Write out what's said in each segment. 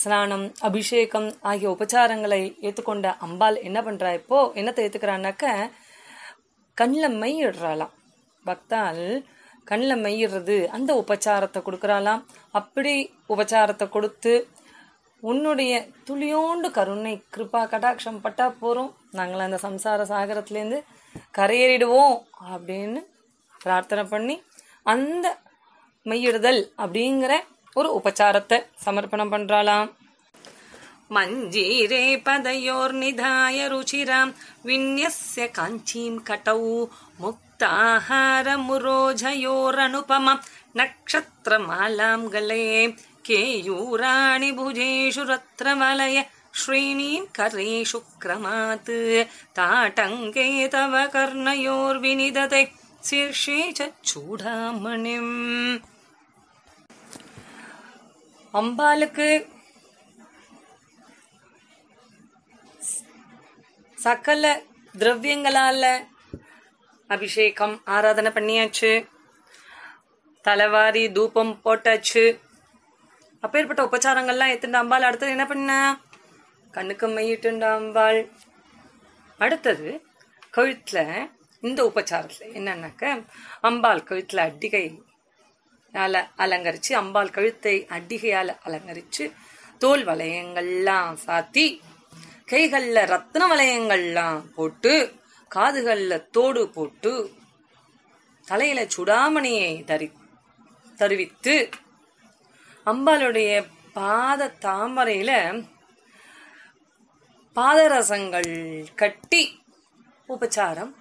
ஸ்நானம் அபிஷேகம் ஆகிய உபச்சாரங்களை ஏற்றுக்கொண்ட அம்பாள் என்ன பண்ணுறா இப்போ என்னத்தை ஏற்றுக்கிறான்னாக்க கண்ணில் மையிடுறாளாம் பக்தால் கண்ணில் மையிடுறது அந்த உபச்சாரத்தை கொடுக்குறாளாம் அப்படி உபச்சாரத்தை கொடுத்து உன்னுடைய துளியோண்டு கருணை கிருப்பா கடாட்சம் பட்டா போகிறோம் நாங்கள் அந்த சம்சார சாகரத்துலேருந்து கரையேறிடுவோம் அப்படின்னு பிரார்த்தனை பண்ணி அந்த மெய்யிடுதல் அப்படிங்கிற ஒரு உபச்சாரத்தை சமர்ப்பணம் பண்றாளாம் மஞ்சீரே பதையோர் நிதாய ருச்சிராம் விநியஸ்ய காஞ்சீம் கடவு முக்தாஹாரமுரோஜயோரனுபமாம் நக்ஷத்திரமாலாம் கலே கேயூராணி புஜேஷு ரத்ரமலய श्रेणीं करेषु क्रमात् ताटङ्के तव कर्णयोर्विनिदते शीर्षे च चूडामणिम् அம்பாளுக்கு சகல திரவியங்களால அபிஷேகம் ஆராதனை பண்ணியாச்சு தலைவாரி தூபம் போட்டாச்சு அப்பேற்பட்ட உபச்சாரங்கள்லாம் எத்துண்ட அம்பாள் அடுத்தது என்ன பண்ண கண்ணுக்கு மையிட்டுண்ட அம்பாள் அடுத்தது கழுத்துல இந்த உபச்சாரத்தில் என்னன்னாக்க அம்பாள் கழுத்துல அடிகை அல அலங்கரித்து அம்பாள் கழுத்தை அடிகையால் அலங்கரித்து தோல் வளையங்கள்லாம் சாத்தி கைகளில் ரத்ன வளையங்கள்லாம் போட்டு காதுகளில் தோடு போட்டு தலையில சுடாமணியை தரி தருவித்து அம்பாளுடைய பாத தாமரையில பாதரசங்கள் கட்டி உபச்சாரம்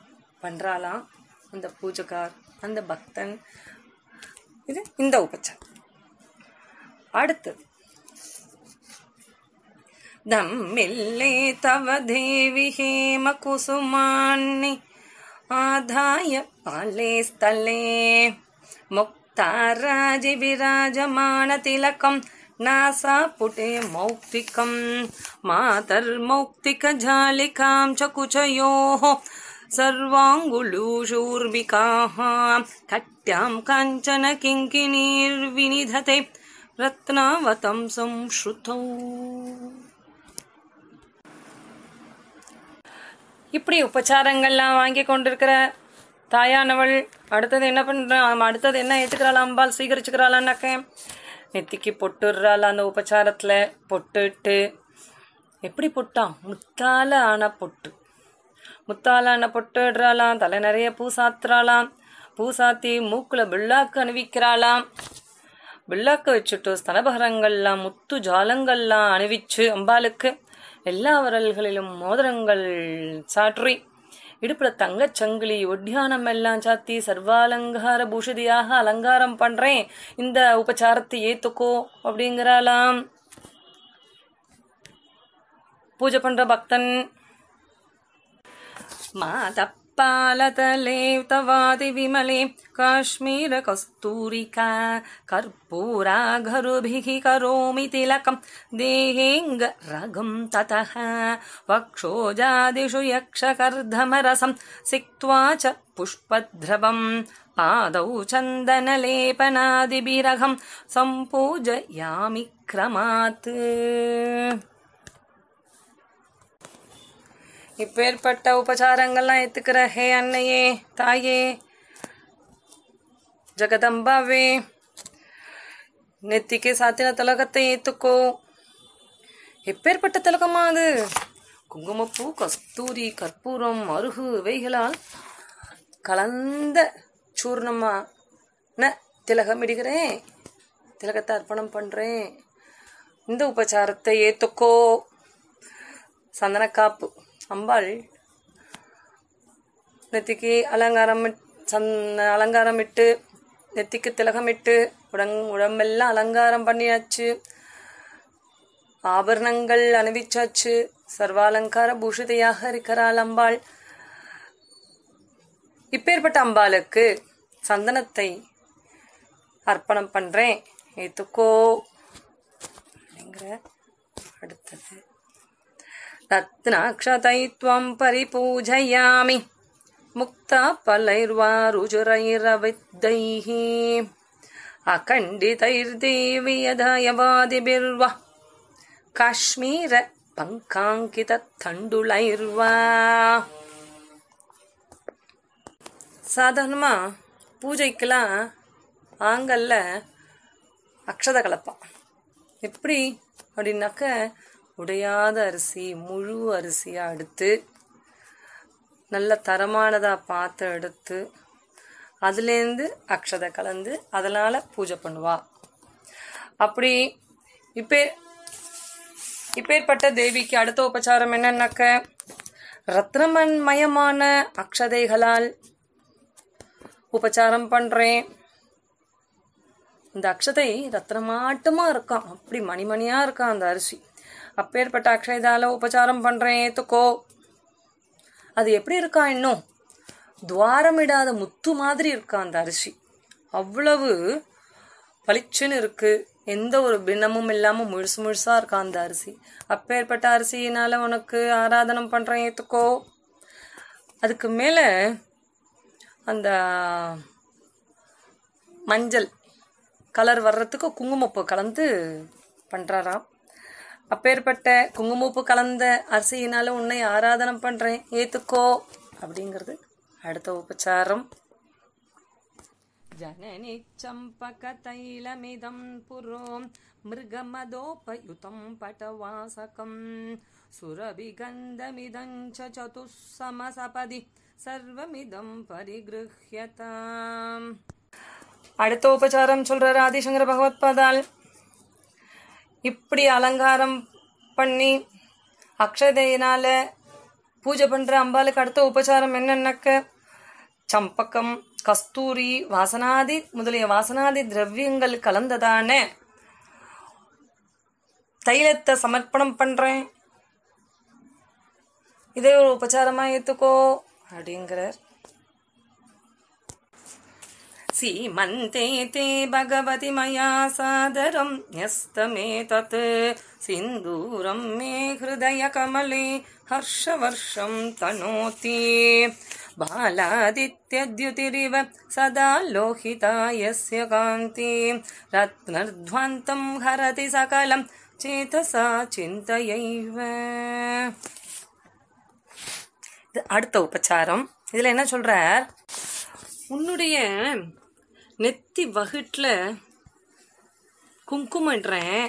பண்றாளாம் அந்த பூஜைக்கார் அந்த பக்தன் இது இந்த உபச்சா அடுத்தது தம்மில்லே தவ தேவி ஹேம குசுமான்னி ஆதாய பாலே ஸ்தலே முக்தாராஜி விராஜமான திலகம் नासापुटे मौक्तिकम् मातर्मौक्तिकझालिकां च कुचयोः सर्वाङ्गुलूषूर्मिकाः कट्याम् काञ्चन किङ्किणीर्विनिधते ரத்னாவதம் संश्रुतौ இப்படி உபச்சாரங்கள்லாம் வாங்கி கொண்டிருக்கிற தாயானவள் அடுத்தது என்ன பண்ணுறான் அடுத்தது என்ன ஏற்றுக்கிறாள் அம்பாள் சீகரிச்சுக்கிறாளான்னாக்க நெத்திக்கு பொட்டுடுறாள் அந்த உபச்சாரத்தில் பொட்டுட்டு எப்படி பொட்டான் முத்தால ஆன பொட்டு முத்தாலான பொட்டுடுறாளாம் தலை நிறைய பூ சாத்துறாளாம் பூ சாத்தி மூக்குல பில்லாக்கு அணிவிக்கிறாளாம் பில்லாக்கு வச்சுட்டு ஸ்தனபகரங்கள்லாம் முத்து ஜாலங்கள்லாம் அணிவிச்சு அம்பாளுக்கு எல்லா வரல்களிலும் மோதிரங்கள் சாற்றி இடுப்புல தங்கச் சங்கிலி ஒட்டியானம் எல்லாம் சாத்தி சர்வாலங்கார பூஷதியாக அலங்காரம் பண்றேன் இந்த உபச்சாரத்தை ஏத்துக்கோ அப்படிங்கிறாளாம் பூஜை பண்ற பக்தன் मातः पालतलेतवाति विमले काश्मीरकस्तूरिका कर्पूरा करोमि तिलकं देहेऽङ्ग ततः वक्षोजादिषु यक्षकर्धमरसं सिक्त्वा च पुष्पद्रवम् पादौ चन्दनलेपनादिभिरघं सम्पूजयामि क्रमात् இப்பேற்பட்ட உபச்சாரங்கள்லாம் ஏத்துக்கிற ஹே அன்னையே தாயே ஜெகதம்பாவே நெத்திக்கே சாத்தின திலகத்தை ஏத்துக்கோ எப்பேற்பட்ட திலகமா அது குங்குமப்பூ கஸ்தூரி கற்பூரம் அருகு இவைகளால் கலந்த ந திலகம் இடுகிறேன் திலகத்தை அர்ப்பணம் பண்ணுறேன் இந்த உபச்சாரத்தை ஏற்றுக்கோ காப்பு அம்பாள் நெத்திக்கு அலங்காரம் சந் இட்டு நெத்திக்கு இட்டு உடங் உடம்பெல்லாம் அலங்காரம் பண்ணியாச்சு ஆபரணங்கள் அணிவிச்சாச்சு சர்வாலங்கார பூஷிதையாக இருக்கிறாள் அம்பாள் இப்பேற்பட்ட அம்பாளுக்கு சந்தனத்தை அர்ப்பணம் பண்றேன் ஏத்துக்கோங்கிற அப்படிங்கிற அடுத்தது ரத்னாட்சதைத்வம் பரிபூஜயாமி முக்தா பலைர்வாருஜுரைரவித்தைஹி அகண்டிதைர்தேவியதயவாதிபிர்வ காஷ்மீர பங்காங்கித தண்டுளைர்வ சாதாரணமா பூஜைக்கெல்லாம் ஆங்கல்ல அக்ஷதகலப்பா எப்படி அப்படின்னாக்க உடையாத அரிசி முழு அரிசியாக எடுத்து நல்ல தரமானதாக பார்த்து எடுத்து அதுலேருந்து அக்ஷதை கலந்து அதனால் பூஜை பண்ணுவா அப்படி இப்பே இப்பேற்பட்ட தேவிக்கு அடுத்த உபச்சாரம் என்னன்னாக்க ரத்னமன்மயமான அக்ஷதைகளால் உபச்சாரம் பண்ணுறேன் இந்த அக்ஷதை ரத்னமாட்டமாக இருக்கான் அப்படி மணிமணியாக இருக்கான் அந்த அரிசி அப்பேற்பட்ட அக்ஷயதால உபச்சாரம் பண்றேன் ஏத்துக்கோ அது எப்படி இருக்கா இன்னும் துவாரமிடாத முத்து மாதிரி இருக்கா அந்த அரிசி அவ்வளவு பளிச்சுன்னு இருக்கு எந்த ஒரு பின்னமும் இல்லாமல் முழுசு முழுசா இருக்கா அந்த அரிசி அப்பேற்பட்ட அரிசியினால உனக்கு ஆராதனம் பண்றேன் ஏத்துக்கோ அதுக்கு மேல அந்த மஞ்சள் கலர் வர்றதுக்கு குங்குமப்பூ கலந்து பண்ணுறாராம் அப்பேற்பட்ட குங்குமூப்பு கலந்த அரிசியினால உன்னை ஆராதனம் பண்றேன் ஏத்துக்கோ அப்படிங்கிறது அடுத்த உபச்சாரம் ஜனனி சம்பக தைலமிதம் புரோ மிருகமதோபயுதம் பட்டவாசகம் सुरभिगन्धमिदं च चतुः समसपदि பரிகிருஹ்யதாம் அடுத்த உபச்சாரம் சொல்றாரு ஆதிசங்கர பகவத் பாதால் இப்படி அலங்காரம் பண்ணி அக்ஷதையினால பூஜை பண்ற அம்பாளுக்கு அடுத்த உபச்சாரம் என்னன்னாக்க சம்பக்கம் கஸ்தூரி வாசனாதி முதலிய வாசனாதி திரவியங்கள் கலந்ததான தைலத்தை சமர்ப்பணம் பண்றேன் இதே ஒரு உபச்சாரமா ஏத்துக்கோ அப்படிங்கிறார் सीमन्ते ते भगवति मया सादरं न्यस्तमेतत् सिन्दूरं मे हृदयकमले हर्षवर्षं तनोति बालादित्यद्युतिरिव सदा लोहिता यस्य कान्ति रत्नर्ध्वान्तं हरति सकलं चेतसा चिन्तयैव அடுத்த உபச்சாரம் இதில் என்ன சொல்கிறார் உன்னுடைய நெத்தி வகுட்டில் குங்குமன்றேன்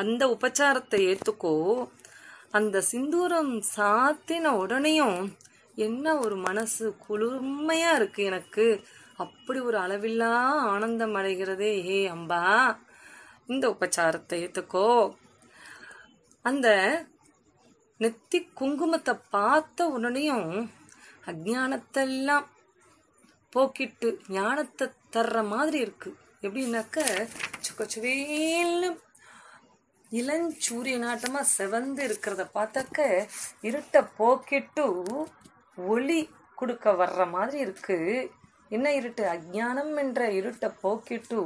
அந்த உபச்சாரத்தை ஏற்றுக்கோ அந்த சிந்தூரம் சாத்தின உடனேயும் என்ன ஒரு மனசு குளிர்மையா இருக்குது எனக்கு அப்படி ஒரு அளவில்லா ஆனந்தம் அடைகிறதே ஏ அம்பா இந்த உபச்சாரத்தை ஏற்றுக்கோ அந்த நெத்தி குங்குமத்தை பார்த்த உடனேயும் அஜானத்தெல்லாம் போக்கிட்டு ஞானத்தை தர்ற மாதிரி இருக்கு எப்படின்னாக்க சுக்க சுவேல்னு இளஞ்சூரிய நாட்டமா செவந்து இருக்கிறத பார்த்தாக்க இருட்டை போக்கிட்டு ஒளி கொடுக்க வர்ற மாதிரி இருக்கு என்ன இருட்டு அஜானம் என்ற இருட்டை போக்கிட்டு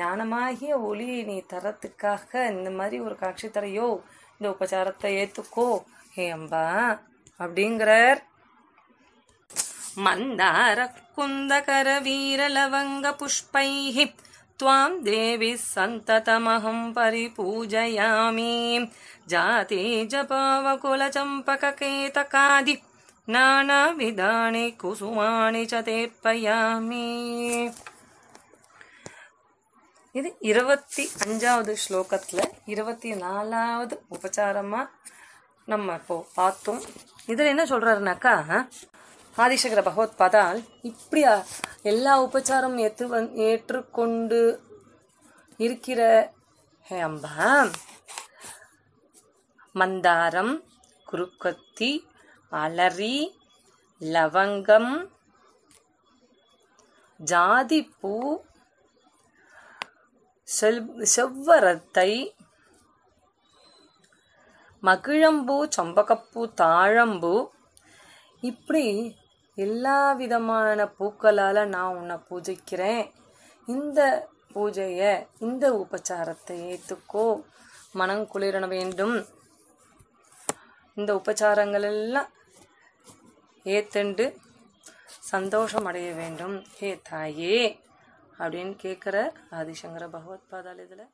ஞானமாகிய ஒளியை நீ தரத்துக்காக இந்த மாதிரி ஒரு காட்சி தரையோ இந்த உபச்சாரத்தை ஏற்றுக்கோ ஏம்பா அப்படிங்கிறார் मन्दारकुन्दकरवीरलवङ्गपुष्पैः त्वां देवि सन्ततमहं परिपूजयामि जाति जपावकुलचम्पककेतकादि नानाविधानि కుసుమాణి చ తెప్పయామి இது இருபத்தி அஞ்சாவது ஸ்லோகத்தில் இருபத்தி நாலாவது உபச்சாரமாக நம்ம இப்போது பார்த்தோம் இதில் என்ன சொல்கிறாருனாக்கா ஆதிசங்கர பகவத்பாதால் இப்படியா எல்லா உபச்சாரம் ஏற்று வந் ஏற்றுக்கொண்டு இருக்கிற ஹே அம்பா மந்தாரம் குறுக்கத்தி அலரி லவங்கம் ஜாதிப்பூ செல் செவ்வரத்தை மகிழம்பூ சம்பகப்பூ தாழம்பூ இப்படி எல்லா விதமான பூக்களால் நான் உன்னை பூஜிக்கிறேன் இந்த பூஜையை இந்த உபச்சாரத்தை ஏற்றுக்கோ மனம் குளிரண வேண்டும் இந்த உபச்சாரங்கள் எல்லாம் ஏத்துண்டு சந்தோஷம் அடைய வேண்டும் ஹே தாயே அப்படின்னு கேட்குற ஆதிசங்கர பகவத் பாதால் இதில்